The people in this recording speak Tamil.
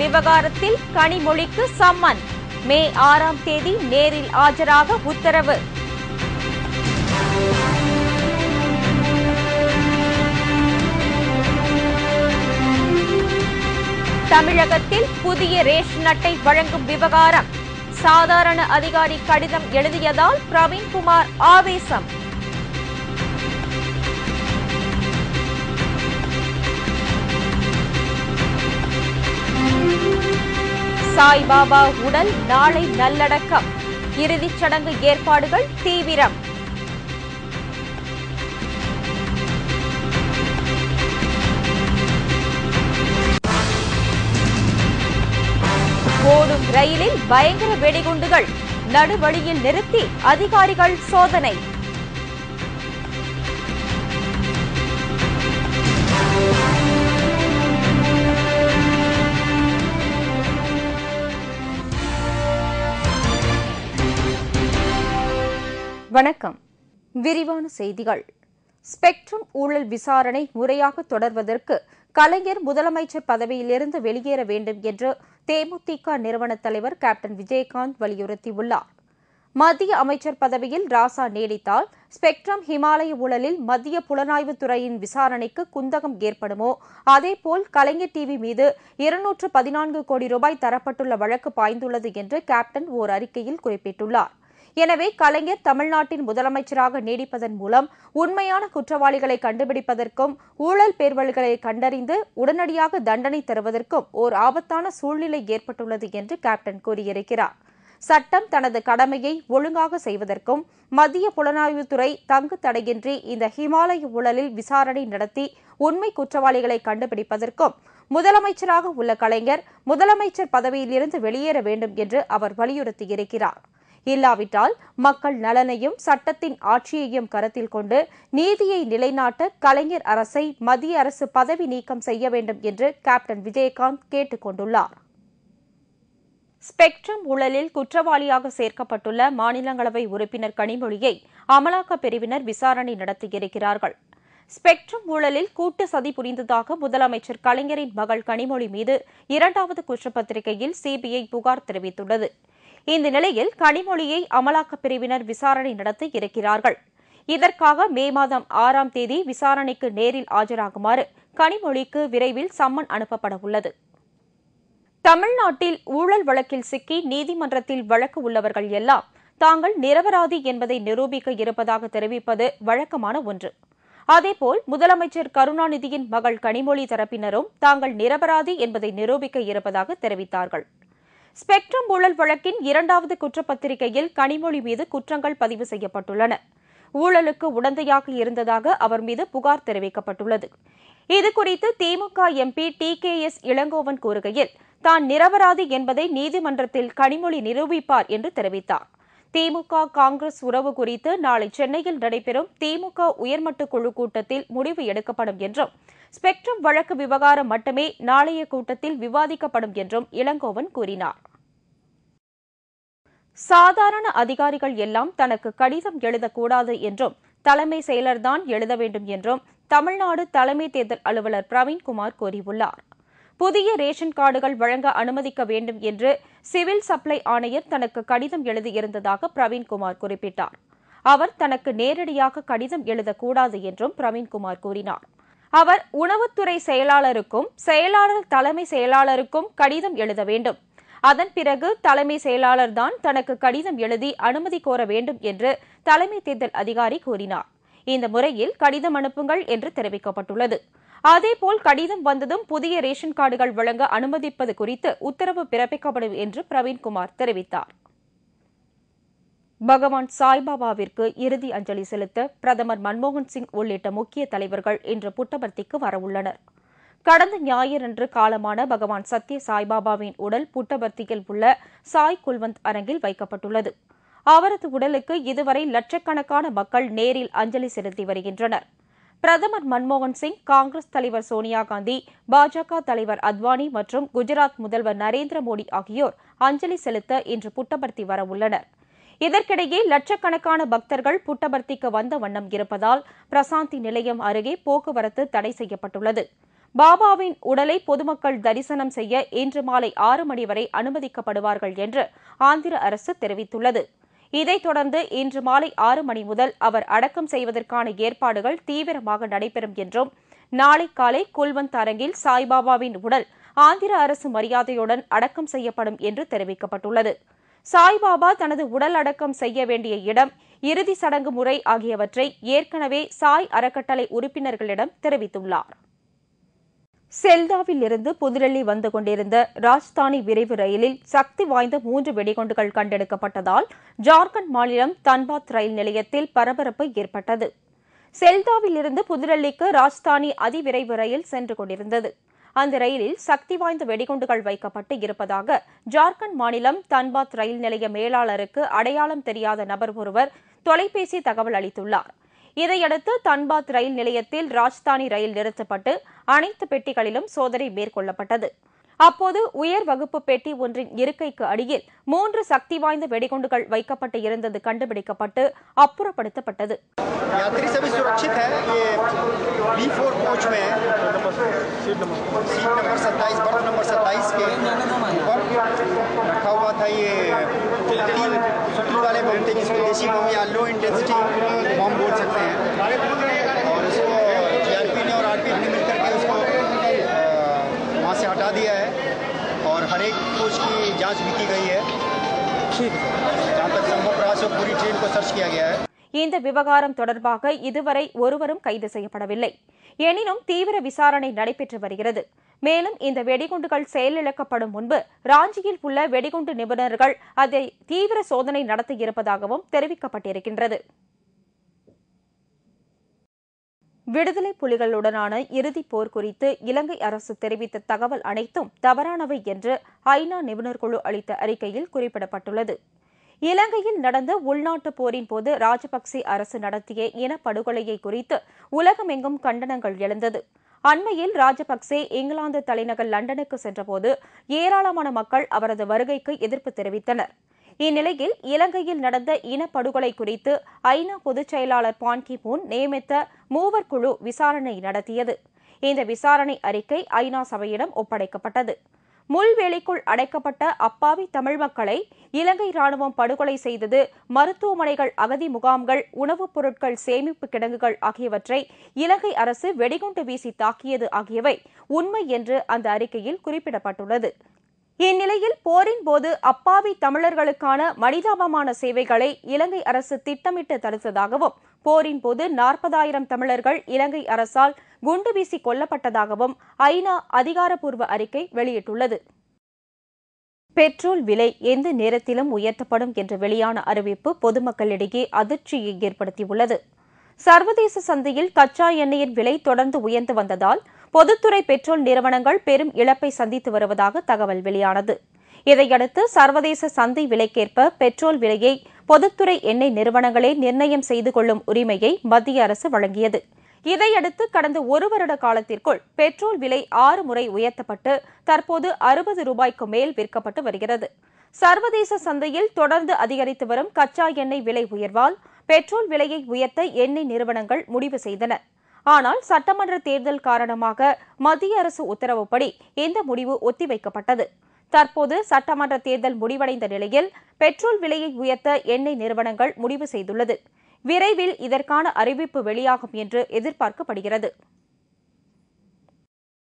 விவகாரத்தில் கனிமொழிக்கு சம்மன் மே ஆறாம் தேதி நேரில் ஆஜராக உத்தரவு தமிழகத்தில் புதிய ரேஷன் அட்டை வழங்கும் விவகாரம் சாதாரண அதிகாரி கடிதம் எழுதியதால் பிரவீன்குமார் ஆவேசம் சாய்பாபா உடல் நாளை நல்லடக்கம் இறுதிச் சடங்கு ஏற்பாடுகள் தீவிரம் ஓடும் ரயிலில் பயங்கர வெடிகுண்டுகள் நடுவழியில் நிறுத்தி அதிகாரிகள் சோதனை வணக்கம் விரிவான செய்திகள் ஸ்பெக்ட்ரம் ஊழல் விசாரணை முறையாக தொடர்வதற்கு கலைஞர் முதலமைச்சர் பதவியிலிருந்து வெளியேற வேண்டும் என்று தேமுதிக நிறுவன தலைவர் கேப்டன் விஜயகாந்த் வலியுறுத்தியுள்ளார் மத்திய அமைச்சர் பதவியில் ராசா நீடித்தால் ஸ்பெக்ட்ரம் ஹிமாலய ஊழலில் மத்திய புலனாய்வு துறையின் விசாரணைக்கு குந்தகம் ஏற்படுமோ அதேபோல் கலைஞர் டிவி மீது இருநூற்று பதினான்கு கோடி ரூபாய் தரப்பட்டுள்ள வழக்கு பாய்ந்துள்ளது என்று கேப்டன் ஓர் அறிக்கையில் குறிப்பிட்டுள்ளார் எனவே கலைஞர் தமிழ்நாட்டின் முதலமைச்சராக நீடிப்பதன் மூலம் உண்மையான குற்றவாளிகளை கண்டுபிடிப்பதற்கும் ஊழல் பேர்வல்களை கண்டறிந்து உடனடியாக தண்டனை தருவதற்கும் ஓர் ஆபத்தான சூழ்நிலை ஏற்பட்டுள்ளது என்று கேப்டன் கூறியிருக்கிறார் சட்டம் தனது கடமையை ஒழுங்காக செய்வதற்கும் மத்திய புலனாய்வுத்துறை தங்கு தடையின்றி இந்த ஹிமாலய ஊழலில் விசாரணை நடத்தி உண்மை குற்றவாளிகளை கண்டுபிடிப்பதற்கும் முதலமைச்சராக உள்ள கலைஞர் முதலமைச்சர் பதவியிலிருந்து வெளியேற வேண்டும் என்று அவர் வலியுறுத்தியிருக்கிறார் இல்லாவிட்டால் மக்கள் நலனையும் சட்டத்தின் ஆட்சியையும் கருத்தில் கொண்டு நீதியை நிலைநாட்ட கலைஞர் அரசை மத்திய அரசு பதவி நீக்கம் செய்ய வேண்டும் என்று கேப்டன் விஜயகாந்த் கேட்டுக் கொண்டுள்ளார் ஸ்பெக்ட்ரம் ஊழலில் குற்றவாளியாக சேர்க்கப்பட்டுள்ள மாநிலங்களவை உறுப்பினர் கனிமொழியை அமலாக்கப் பிரிவினர் விசாரணை நடத்தியிருக்கிறார்கள் ஸ்பெக்ட்ரம் ஊழலில் கூட்டு சதி புரிந்ததாக முதலமைச்சர் கலைஞரின் மகள் கனிமொழி மீது இரண்டாவது குற்றப்பத்திரிகையில் சிபிஐ புகார் தெரிவித்துள்ளது இந்த நிலையில் கனிமொழியை அமலாக்கப் பிரிவினர் விசாரணை நடத்த இருக்கிறார்கள் இதற்காக மே மாதம் ஆறாம் தேதி விசாரணைக்கு நேரில் ஆஜராகுமாறு கனிமொழிக்கு விரைவில் சம்மன் அனுப்பப்பட உள்ளது தமிழ்நாட்டில் ஊழல் வழக்கில் சிக்கி நீதிமன்றத்தில் வழக்கு உள்ளவர்கள் எல்லாம் தாங்கள் நிரபராதி என்பதை நிரூபிக்க இருப்பதாக தெரிவிப்பது வழக்கமான ஒன்று அதேபோல் முதலமைச்சர் கருணாநிதியின் மகள் கனிமொழி தரப்பினரும் தாங்கள் நிரபராதி என்பதை நிரூபிக்க இருப்பதாக தெரிவித்தார்கள் ஸ்பெக்ட்ரம் ஊழல் வழக்கின் இரண்டாவது குற்றப்பத்திரிகையில் கனிமொழி மீது குற்றங்கள் பதிவு செய்யப்பட்டுள்ளன ஊழலுக்கு உடந்தையாக இருந்ததாக அவர் மீது புகார் தெரிவிக்கப்பட்டுள்ளது இதுகுறித்து திமுக எம்பி டி கே எஸ் இளங்கோவன் கூறுகையில் தான் நிரபராதி என்பதை நீதிமன்றத்தில் கனிமொழி நிரூபிப்பார் என்று தெரிவித்தார் திமுக காங்கிரஸ் உறவு குறித்து நாளை சென்னையில் நடைபெறும் திமுக உயர்மட்ட குழு கூட்டத்தில் முடிவு எடுக்கப்படும் என்றும் ஸ்பெக்ட்ரம் வழக்கு விவகாரம் மட்டுமே நாளைய கூட்டத்தில் விவாதிக்கப்படும் என்றும் இளங்கோவன் கூறினார் சாதாரண அதிகாரிகள் எல்லாம் தனக்கு கடிதம் எழுதக்கூடாது என்றும் தலைமை செயலர்தான் எழுத வேண்டும் என்றும் தமிழ்நாடு தலைமை தேர்தல் அலுவலர் பிரவீன்குமார் கூறியுள்ளாா் புதிய ரேஷன் கார்டுகள் வழங்க அனுமதிக்க வேண்டும் என்று சிவில் சப்ளை ஆணையர் தனக்கு கடிதம் எழுதியிருந்ததாக பிரவீன்குமார் குறிப்பிட்டார் அவர் தனக்கு நேரடியாக கடிதம் எழுதக்கூடாது என்றும் பிரவீன்குமார் கூறினார் அவர் உணவுத்துறை செயலாளருக்கும் செயலாளர் தலைமை செயலாளருக்கும் கடிதம் எழுத வேண்டும் அதன் பிறகு தலைமை செயலாளர் தான் தனக்கு கடிதம் எழுதி அனுமதி கோர வேண்டும் என்று தலைமை தேர்தல் அதிகாரி கூறினார் இந்த முறையில் கடிதம் அனுப்புங்கள் என்று தெரிவிக்கப்பட்டுள்ளது அதேபோல் கடிதம் வந்ததும் புதிய ரேஷன் கார்டுகள் வழங்க அனுமதிப்பது குறித்து உத்தரவு பிறப்பிக்கப்படும் என்று பிரவீன்குமார் தெரிவித்தார் பகவான் சாய்பாபாவிற்கு இறுதி அஞ்சலி செலுத்த பிரதமர் மன்மோகன் சிங் உள்ளிட்ட முக்கிய தலைவர்கள் இன்று புட்டபர்த்திக்கு வரவுள்ளனர் கடந்த ஞாயிறன்று காலமான பகவான் சத்ய சாய்பாபாவின் உடல் புட்டபர்த்தியில் உள்ள சாய் குல்வந்த் அரங்கில் வைக்கப்பட்டுள்ளது அவரது உடலுக்கு இதுவரை லட்சக்கணக்கான மக்கள் நேரில் அஞ்சலி செலுத்தி வருகின்றனர் பிரதமர் மன்மோகன் சிங் காங்கிரஸ் தலைவர் சோனியா காந்தி பாஜக தலைவர் அத்வானி மற்றும் குஜராத் முதல்வர் நரேந்திர மோடி ஆகியோர் அஞ்சலி செலுத்த இன்று புட்டபர்த்தி வரவுள்ளனர் இதற்கிடையே லட்சக்கணக்கான பக்தர்கள் புட்டபர்த்திக்கு வந்த வண்ணம் இருப்பதால் பிரசாந்தி நிலையம் அருகே போக்குவரத்து தடை செய்யப்பட்டுள்ளது பாபாவின் உடலை பொதுமக்கள் தரிசனம் செய்ய இன்று மாலை ஆறு மணி வரை அனுமதிக்கப்படுவார்கள் என்று ஆந்திர அரசு தெரிவித்துள்ளது இதைத் தொடர்ந்து இன்று மாலை ஆறு மணி முதல் அவர் அடக்கம் செய்வதற்கான ஏற்பாடுகள் தீவிரமாக நடைபெறும் என்றும் நாளை காலை குல்வந்த் அரங்கில் சாய்பாபாவின் உடல் ஆந்திர அரசு மரியாதையுடன் அடக்கம் செய்யப்படும் என்று தெரிவிக்கப்பட்டுள்ளது சாய்பாபா தனது உடல் அடக்கம் செய்ய வேண்டிய இடம் இறுதி சடங்கு முறை ஆகியவற்றை ஏற்கனவே சாய் அறக்கட்டளை உறுப்பினர்களிடம் தெரிவித்துள்ளாா் செல்தாவில் இருந்து புதுடெல்லி வந்து கொண்டிருந்த ராஜ்தானி விரைவு ரயிலில் சக்தி வாய்ந்த மூன்று வெடிகுண்டுகள் கண்டெடுக்கப்பட்டதால் ஜார்க்கண்ட் மாநிலம் தன்பாத் ரயில் நிலையத்தில் பரபரப்பு ஏற்பட்டது செல்தாவில் இருந்து புதுடெல்லிக்கு ராஜ்தானி அதிவிரைவு ரயில் சென்று கொண்டிருந்தது அந்த ரயிலில் சக்தி வாய்ந்த வெடிகுண்டுகள் வைக்கப்பட்டு இருப்பதாக ஜார்க்கண்ட் மாநிலம் தன்பாத் ரயில் நிலைய மேலாளருக்கு அடையாளம் தெரியாத நபர் ஒருவர் தொலைபேசி தகவல் அளித்துள்ளார் இதையடுத்து தன்பாத் ரயில் நிலையத்தில் ராஜ்தானி ரயில் நிறுத்தப்பட்டு அனைத்து பெட்டிகளிலும் சோதனை மேற்கொள்ளப்பட்டது அப்போது உயர் வகுப்பு பெட்டி ஒன்றின் இருக்கைக்கு அடியில் மூன்று சக்தி வாய்ந்த வெடிகுண்டுகள் வைக்கப்பட்டு இருந்தது கண்டுபிடிக்கப்பட்டு அப்புறப்படுத்தப்பட்டது इंटेंसिटी बम बोल सकते हैं और इसको जीआरपी ने और आरपी ने मिलकर के उसको वहाँ से हटा दिया है और हर एक कोच की जांच भी की गई है जहाँ तक संभव प्रयास सो पूरी ट्रेन को सर्च किया गया है இந்த விவகாரம் தொடர்பாக இதுவரை ஒருவரும் கைது செய்யப்படவில்லை எனினும் தீவிர விசாரணை நடைபெற்று வருகிறது மேலும் இந்த வெடிகுண்டுகள் செயலிழக்கப்படும் முன்பு ராஞ்சியில் உள்ள வெடிகுண்டு நிபுணர்கள் அதை தீவிர சோதனை நடத்தியிருப்பதாகவும் தெரிவிக்கப்பட்டிருக்கின்றது விடுதலை புலிகளுடனான இறுதிப் போர் குறித்து இலங்கை அரசு தெரிவித்த தகவல் அனைத்தும் தவறானவை என்று ஐநா நிபுணர் குழு அளித்த அறிக்கையில் குறிப்பிடப்பட்டுள்ளது இலங்கையில் நடந்த உள்நாட்டு போரின் போது ராஜபக்சே அரசு நடத்திய இனப்படுகொலையை குறித்து உலகமெங்கும் கண்டனங்கள் எழுந்தது அண்மையில் ராஜபக்சே இங்கிலாந்து தலைநகர் லண்டனுக்கு சென்றபோது ஏராளமான மக்கள் அவரது வருகைக்கு எதிர்ப்பு தெரிவித்தனர் இந்நிலையில் இலங்கையில் நடந்த இனப்படுகொலை குறித்து ஐநா பொதுச் செயலாளர் பான்கி மூன் நியமித்த மூவர் குழு விசாரணை நடத்தியது இந்த விசாரணை அறிக்கை ஐநா சபையிடம் ஒப்படைக்கப்பட்டது முள்வெளிக்குள் அடைக்கப்பட்ட அப்பாவி தமிழ் மக்களை இலங்கை ராணுவம் படுகொலை செய்தது மருத்துவமனைகள் அகதி முகாம்கள் உணவுப் பொருட்கள் சேமிப்பு கிடங்குகள் ஆகியவற்றை இலங்கை அரசு வெடிகுண்டு வீசி தாக்கியது ஆகியவை உண்மை என்று அந்த அறிக்கையில் குறிப்பிடப்பட்டுள்ளது இந்நிலையில் போரின் போது அப்பாவி தமிழர்களுக்கான மனிதாபமான சேவைகளை இலங்கை அரசு திட்டமிட்டு தடுத்ததாகவும் போரின் போது நாற்பதாயிரம் தமிழர்கள் இலங்கை அரசால் குண்டு வீசி கொல்லப்பட்டதாகவும் ஐநா அதிகாரப்பூர்வ அறிக்கை வெளியிட்டுள்ளது பெட்ரோல் விலை எந்த நேரத்திலும் உயர்த்தப்படும் என்ற வெளியான அறிவிப்பு பொதுமக்களிடையே அதிர்ச்சியை ஏற்படுத்தியுள்ளது சர்வதேச சந்தையில் கச்சா எண்ணெயின் விலை தொடர்ந்து உயர்ந்து வந்ததால் பொதுத்துறை பெட்ரோல் நிறுவனங்கள் பெரும் இழப்பை சந்தித்து வருவதாக தகவல் வெளியானது இதையடுத்து சர்வதேச சந்தை விலைக்கேற்ப பெட்ரோல் விலையை பொதுத்துறை எண்ணெய் நிறுவனங்களே நிர்ணயம் செய்து கொள்ளும் உரிமையை மத்திய அரசு வழங்கியது இதையடுத்து கடந்த ஒரு வருட காலத்திற்குள் பெட்ரோல் விலை ஆறு முறை உயர்த்தப்பட்டு தற்போது அறுபது ரூபாய்க்கு மேல் விற்கப்பட்டு வருகிறது சர்வதேச சந்தையில் தொடர்ந்து அதிகரித்து வரும் கச்சா எண்ணெய் விலை உயர்வால் பெட்ரோல் விலையை உயர்த்த எண்ணெய் நிறுவனங்கள் முடிவு செய்தன ஆனால் சட்டமன்ற தேர்தல் காரணமாக மத்திய அரசு உத்தரவுப்படி இந்த முடிவு ஒத்திவைக்கப்பட்டது தற்போது சட்டமன்ற தேர்தல் முடிவடைந்த நிலையில் பெட்ரோல் விலையை உயர்த்த எண்ணெய் நிறுவனங்கள் முடிவு செய்துள்ளது விரைவில் இதற்கான அறிவிப்பு வெளியாகும் என்று எதிர்பார்க்கப்படுகிறது